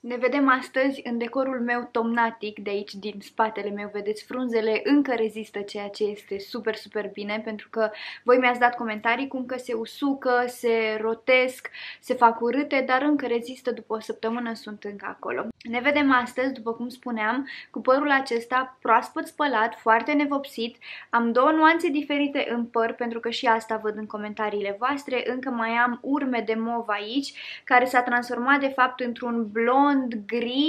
Ne vedem astăzi în decorul meu tomnatic, de aici din spatele meu vedeți frunzele, încă rezistă ceea ce este super, super bine pentru că voi mi-ați dat comentarii cum că se usucă, se rotesc, se fac urâte, dar încă rezistă după o săptămână sunt încă acolo. Ne vedem astăzi, după cum spuneam, cu părul acesta proaspăt spălat, foarte nevopsit. Am două nuanțe diferite în păr pentru că și asta văd în comentariile voastre. Încă mai am urme de mov aici care s-a transformat de fapt într-un blond Монгри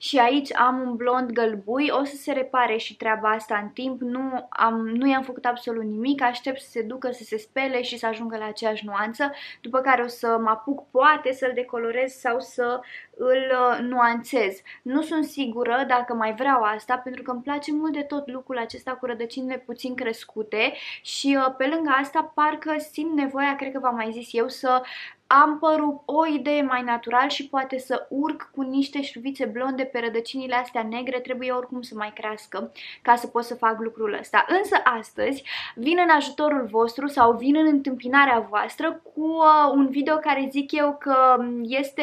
și aici am un blond gălbui, o să se repare și treaba asta în timp, nu, am, nu i-am făcut absolut nimic, aștept să se ducă, să se spele și să ajungă la aceeași nuanță, după care o să mă apuc poate să-l decolorez sau să îl uh, nuanțez. Nu sunt sigură dacă mai vreau asta, pentru că îmi place mult de tot lucrul acesta cu rădăcinile puțin crescute și uh, pe lângă asta parcă simt nevoia, cred că v-am mai zis eu, să am părul o idee mai natural și poate să urc cu niște șuvițe blonde pe rădăcinile astea negre trebuie oricum să mai crească ca să pot să fac lucrul ăsta. Însă astăzi vin în ajutorul vostru sau vin în întâmpinarea voastră cu uh, un video care zic eu că este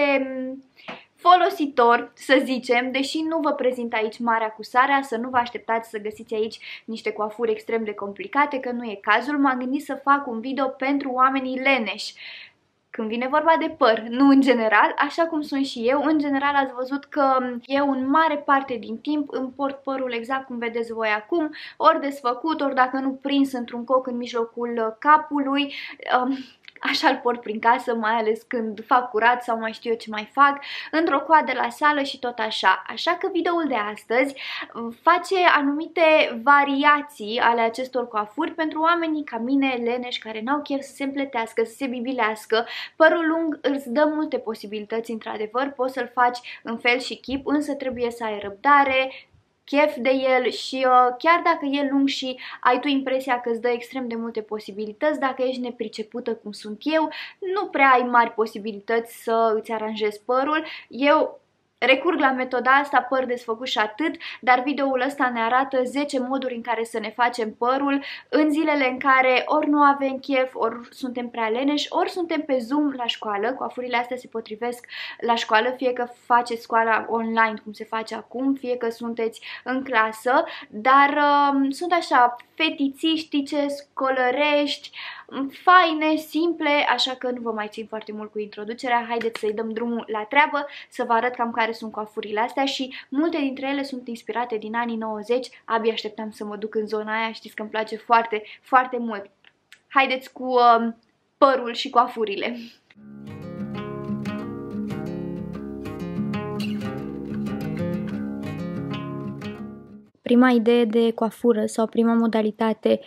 folositor, să zicem, deși nu vă prezint aici marea cu sarea, să nu vă așteptați să găsiți aici niște coafuri extrem de complicate, că nu e cazul, m-am gândit să fac un video pentru oamenii leneși când vine vorba de păr, nu în general, așa cum sunt și eu. În general ați văzut că eu în mare parte din timp îmi port părul exact cum vedeți voi acum, ori desfăcut, ori dacă nu prins într-un coc în mijlocul uh, capului. Um, așa îl port prin casă, mai ales când fac curat sau mai știu eu ce mai fac, într-o coadă la sală și tot așa. Așa că videoul de astăzi uh, face anumite variații ale acestor coafuri pentru oamenii ca mine, leneși, care n-au chef să se împletească, să se bibilească. Părul lung îți dă multe posibilități, într-adevăr, poți să-l faci în fel și chip, însă trebuie să ai răbdare, chef de el și uh, chiar dacă e lung și ai tu impresia că îți dă extrem de multe posibilități, dacă ești nepricepută cum sunt eu, nu prea ai mari posibilități să îți aranjezi părul. Eu Recurg la metoda asta păr desfăcut și atât, dar videoul ăsta ne arată 10 moduri în care să ne facem părul în zilele în care ori nu avem chef, ori suntem prea leneși, ori suntem pe Zoom la școală, coafurile astea se potrivesc la școală, fie că faceți școala online cum se face acum, fie că sunteți în clasă, dar uh, sunt așa ce scolărești, faine, simple, așa că nu vă mai țin foarte mult cu introducerea. Haideți să-i dăm drumul la treabă, să vă arăt cam care sunt coafurile astea și multe dintre ele sunt inspirate din anii 90. Abia așteptam să mă duc în zona aia, știți că îmi place foarte, foarte mult. Haideți cu uh, părul și coafurile. prima idee de coafură sau prima modalitate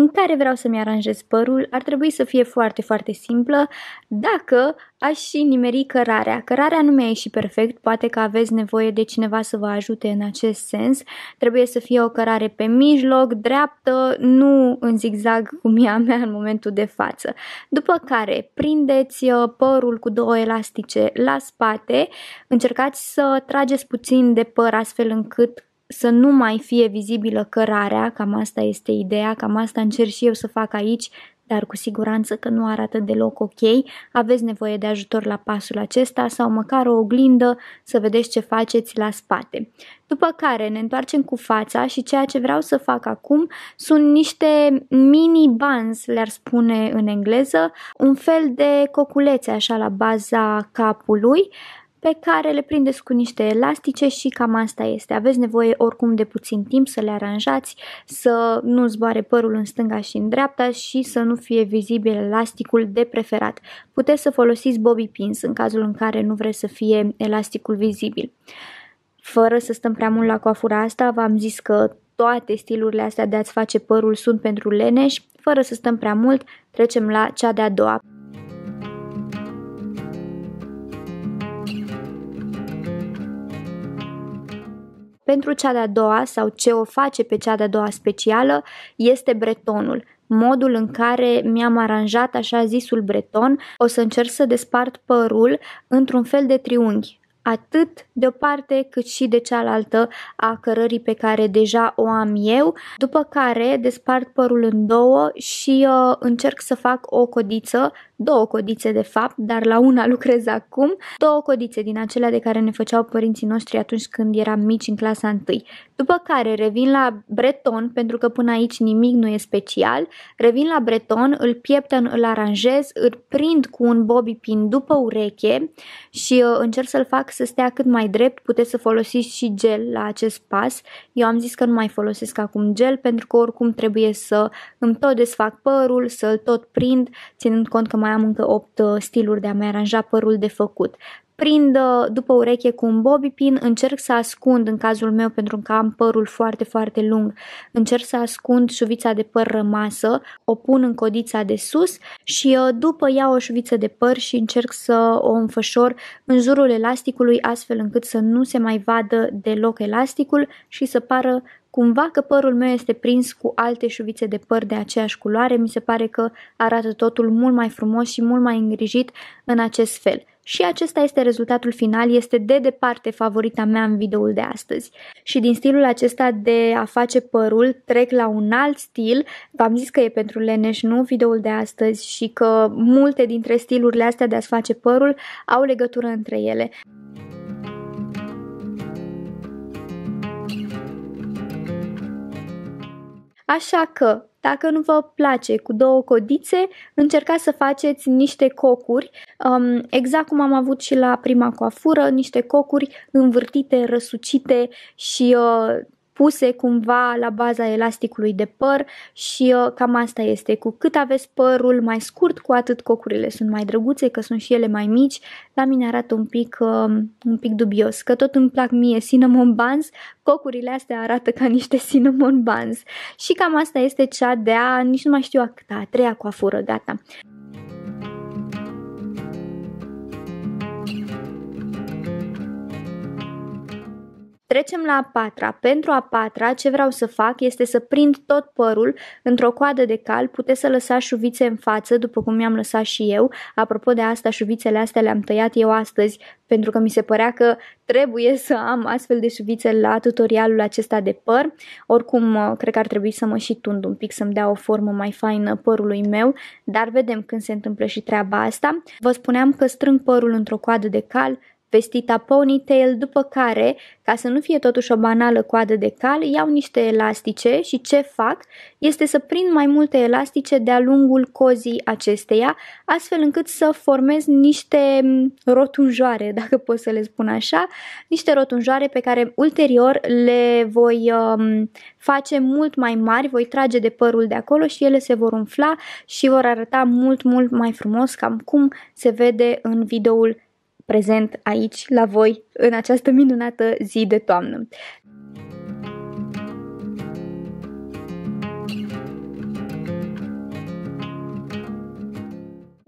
în care vreau să-mi aranjez părul ar trebui să fie foarte, foarte simplă dacă aș și nimeri cărarea. Cărarea nu mi-a ieșit perfect, poate că aveți nevoie de cineva să vă ajute în acest sens. Trebuie să fie o cărare pe mijloc, dreaptă, nu în zigzag cum e a mea în momentul de față. După care prindeți uh, părul cu două elastice la spate, încercați să trageți puțin de păr astfel încât să nu mai fie vizibilă cărarea, cam asta este ideea, cam asta încerc și eu să fac aici, dar cu siguranță că nu arată deloc ok, aveți nevoie de ajutor la pasul acesta sau măcar o oglindă să vedeți ce faceți la spate. După care ne întoarcem cu fața și ceea ce vreau să fac acum sunt niște mini buns, le-ar spune în engleză, un fel de coculețe așa la baza capului, pe care le prindeți cu niște elastice și cam asta este. Aveți nevoie oricum de puțin timp să le aranjați, să nu zboare părul în stânga și în dreapta și să nu fie vizibil elasticul de preferat. Puteți să folosiți bobby pins în cazul în care nu vreți să fie elasticul vizibil. Fără să stăm prea mult la coafura asta, v-am zis că toate stilurile astea de a-ți face părul sunt pentru leneș, fără să stăm prea mult, trecem la cea de-a doua. Pentru cea de-a doua sau ce o face pe cea de-a doua specială este bretonul, modul în care mi-am aranjat așa zisul breton, o să încerc să despart părul într-un fel de triunghi, atât de o parte cât și de cealaltă a cărării pe care deja o am eu, după care despart părul în două și uh, încerc să fac o codiță două codițe de fapt, dar la una lucrez acum, două codițe din acelea de care ne făceau părinții noștri atunci când eram mici în clasa 1. După care revin la breton, pentru că până aici nimic nu e special, revin la breton, îl pieptăn, îl aranjez, îl prind cu un bobby pin după ureche și uh, încerc să-l fac să stea cât mai drept, puteți să folosiți și gel la acest pas. Eu am zis că nu mai folosesc acum gel pentru că oricum trebuie să îmi tot desfac părul, să-l tot prind, ținând cont că mai mai am încă 8 uh, stiluri de a mai aranja părul de făcut prind uh, după ureche cu un bobby pin, încerc să ascund, în cazul meu pentru că am părul foarte, foarte lung, încerc să ascund șuvița de păr rămasă, o pun în codița de sus și uh, după iau o șuviță de păr și încerc să o înfășor în jurul elasticului astfel încât să nu se mai vadă deloc elasticul și să pară Cumva că părul meu este prins cu alte șuvițe de păr de aceeași culoare, mi se pare că arată totul mult mai frumos și mult mai îngrijit în acest fel. Și acesta este rezultatul final, este de departe favorita mea în videoul de astăzi. Și din stilul acesta de a face părul, trec la un alt stil. V-am zis că e pentru leneș, nu videoul de astăzi și că multe dintre stilurile astea de a-ți face părul au legătură între ele. Așa că, dacă nu vă place cu două codițe, încercați să faceți niște cocuri, um, exact cum am avut și la prima coafură, niște cocuri învârtite, răsucite și uh, puse cumva la baza elasticului de păr și uh, cam asta este. Cu cât aveți părul mai scurt, cu atât cocurile sunt mai drăguțe, că sunt și ele mai mici. La mine arată un pic, uh, un pic dubios, că tot îmi plac mie cinnamon buns, cocurile astea arată ca niște cinnamon buns. Și cam asta este cea de a, nici nu mai știu a câta, a treia coafură, gata. Trecem la a patra. Pentru a patra, ce vreau să fac este să prind tot părul într-o coadă de cal, puteți să lăsați șuvițe în față, după cum mi-am lăsat și eu. Apropo de asta, șuvițele astea le-am tăiat eu astăzi, pentru că mi se părea că trebuie să am astfel de șuvițe la tutorialul acesta de păr. Oricum, cred că ar trebui să mă și tund un pic, să-mi dea o formă mai faină părului meu, dar vedem când se întâmplă și treaba asta. Vă spuneam că strâng părul într-o coadă de cal, vestita ponytail, după care, ca să nu fie totuși o banală coadă de cal, iau niște elastice și ce fac este să prind mai multe elastice de-a lungul cozii acesteia, astfel încât să formez niște mm, rotunjoare, dacă pot să le spun așa, niște rotunjoare pe care ulterior le voi um, face mult mai mari, voi trage de părul de acolo și ele se vor umfla și vor arăta mult, mult mai frumos, cam cum se vede în videoul prezent aici la voi în această minunată zi de toamnă.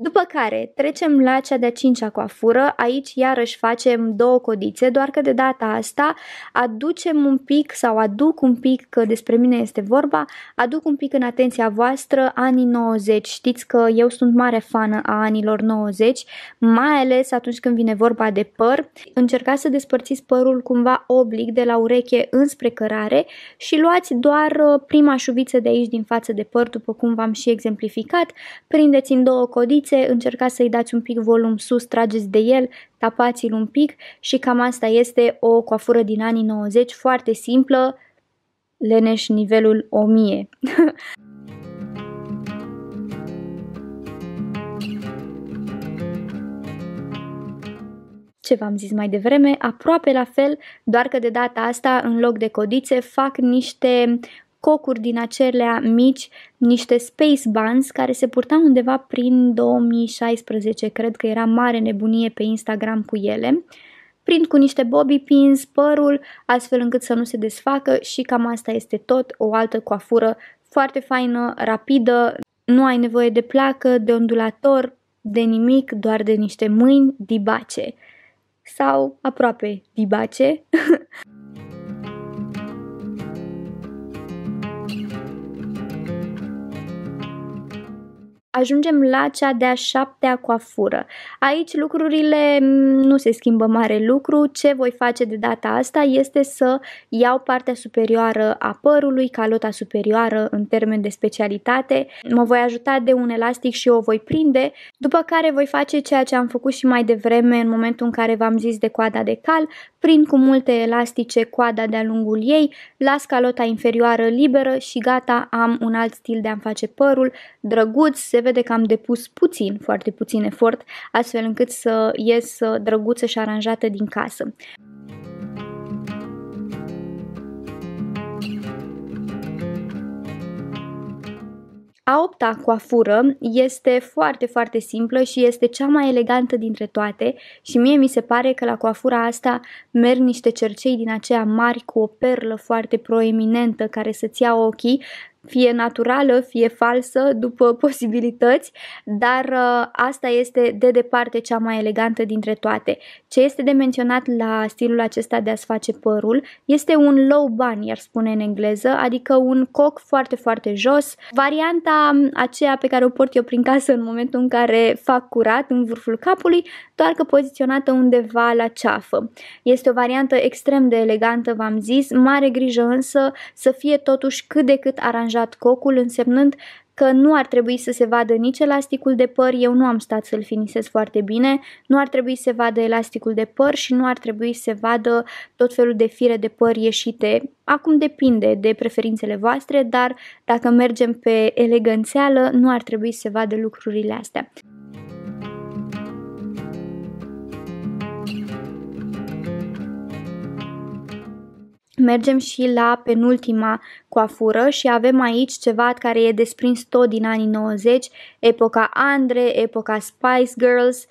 După care trecem la cea de-a cincea coafură, aici iarăși facem două codițe, doar că de data asta aducem un pic sau aduc un pic, că despre mine este vorba, aduc un pic în atenția voastră anii 90. Știți că eu sunt mare fană a anilor 90, mai ales atunci când vine vorba de păr. Încercați să despărțiți părul cumva oblic de la ureche înspre cărare și luați doar uh, prima șuviță de aici din față de păr, după cum v-am și exemplificat, prindeți în două codițe ființe, încercați să-i dați un pic volum sus, trageți de el, tapați-l un pic și cam asta este o coafură din anii 90, foarte simplă, leneș nivelul 1000. ce v-am zis mai devreme, aproape la fel, doar că de data asta, în loc de codițe, fac niște cocuri din acelea mici, niște space buns care se purtau undeva prin 2016, cred că era mare nebunie pe Instagram cu ele. Prind cu niște bobby pins părul, astfel încât să nu se desfacă și cam asta este tot, o altă coafură foarte faină, rapidă, nu ai nevoie de placă, de ondulator, de nimic, doar de niște mâini dibace sau aproape dibace. ajungem la cea de-a șaptea coafură. Aici lucrurile mm, nu se schimbă mare lucru. Ce voi face de data asta este să iau partea superioară a părului, calota superioară în termen de specialitate. Mă voi ajuta de un elastic și o voi prinde, după care voi face ceea ce am făcut și mai devreme în momentul în care v-am zis de coada de cal, prind cu multe elastice coada de-a lungul ei, las calota inferioară liberă și gata, am un alt stil de a-mi face părul, drăguț, se vede vede că am depus puțin, foarte puțin efort, astfel încât să ies drăguță și aranjată din casă. A opta coafură este foarte, foarte simplă și este cea mai elegantă dintre toate și mie mi se pare că la coafura asta merg niște cercei din aceea mari cu o perlă foarte proeminentă care să-ți ia ochii, fie naturală, fie falsă, după posibilități, dar uh, asta este de departe cea mai elegantă dintre toate. Ce este de menționat la stilul acesta de a-ți face părul este un low bun, iar spune în engleză, adică un coc foarte, foarte jos. Varianta um, aceea pe care o port eu prin casă în momentul în care fac curat în vârful capului, doar că poziționată undeva la ceafă. Este o variantă extrem de elegantă, v-am zis, mare grijă însă să fie totuși cât de cât aranjată deranjat cocul, însemnând că nu ar trebui să se vadă nici elasticul de păr, eu nu am stat să-l finisez foarte bine, nu ar trebui să se vadă elasticul de păr și nu ar trebui să se vadă tot felul de fire de păr ieșite. Acum depinde de preferințele voastre, dar dacă mergem pe eleganțeală, nu ar trebui să se vadă lucrurile astea. Mergem și la penultima coafură și avem aici ceva care e desprins tot din anii 90, epoca Andre, epoca Spice Girls.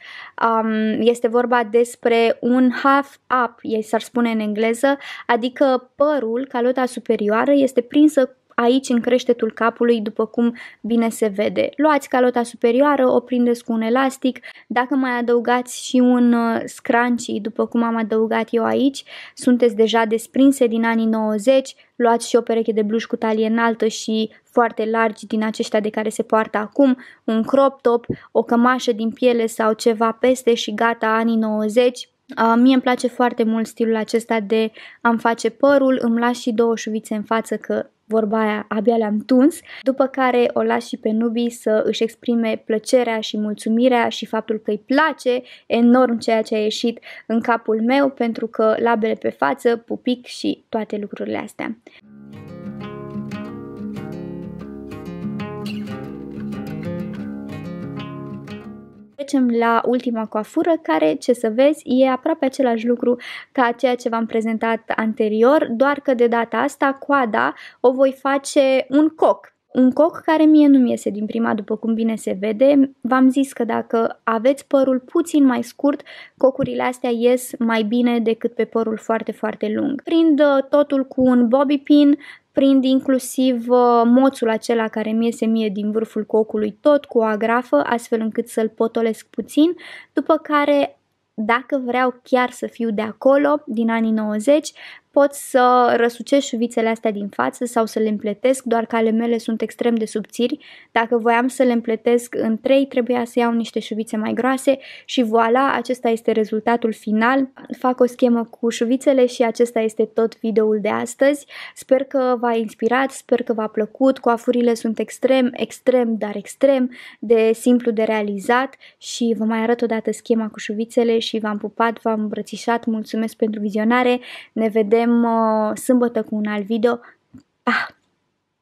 Um, este vorba despre un half up, ei s-ar spune în engleză, adică părul, calota superioară, este prinsă aici în creștetul capului, după cum bine se vede. Luați calota superioară, o prindeți cu un elastic, dacă mai adăugați și un uh, scrunchie, după cum am adăugat eu aici, sunteți deja desprinse din anii 90, luați și o pereche de bluși cu talie înaltă și foarte largi din aceștia de care se poartă acum, un crop top, o cămașă din piele sau ceva peste și gata anii 90, mie îmi place foarte mult stilul acesta de am face părul, îmi las și două șuvițe în față că vorba aia abia le-am tuns, după care o las și pe nubii să își exprime plăcerea și mulțumirea și faptul că îi place enorm ceea ce a ieșit în capul meu pentru că labele pe față, pupic și toate lucrurile astea. Trecem la ultima coafură, care, ce să vezi, e aproape același lucru ca ceea ce v-am prezentat anterior, doar că de data asta coada o voi face un coc, un coc care mie nu-mi iese din prima, după cum bine se vede. V-am zis că dacă aveți părul puțin mai scurt, cocurile astea ies mai bine decât pe părul foarte, foarte lung. Prind uh, totul cu un bobby pin prind inclusiv uh, moțul acela care mi iese mie din vârful cocului tot cu o agrafă, astfel încât să-l potolesc puțin, după care dacă vreau chiar să fiu de acolo, din anii 90, Pot să răsucesc șuvițele astea din față sau să le împletesc, doar că ale mele sunt extrem de subțiri. Dacă voiam să le împletesc în trei, trebuia să iau niște șuvițe mai groase și voilà, acesta este rezultatul final. Fac o schemă cu șuvițele și acesta este tot videoul de astăzi. Sper că v-a inspirat, sper că v-a plăcut. Coafurile sunt extrem, extrem, dar extrem de simplu de realizat și vă mai arăt odată schema cu șuvițele și v-am pupat, v-am îmbrățișat. Mulțumesc pentru vizionare. Ne vedem vedem uh, sâmbătă cu un alt video. Pa!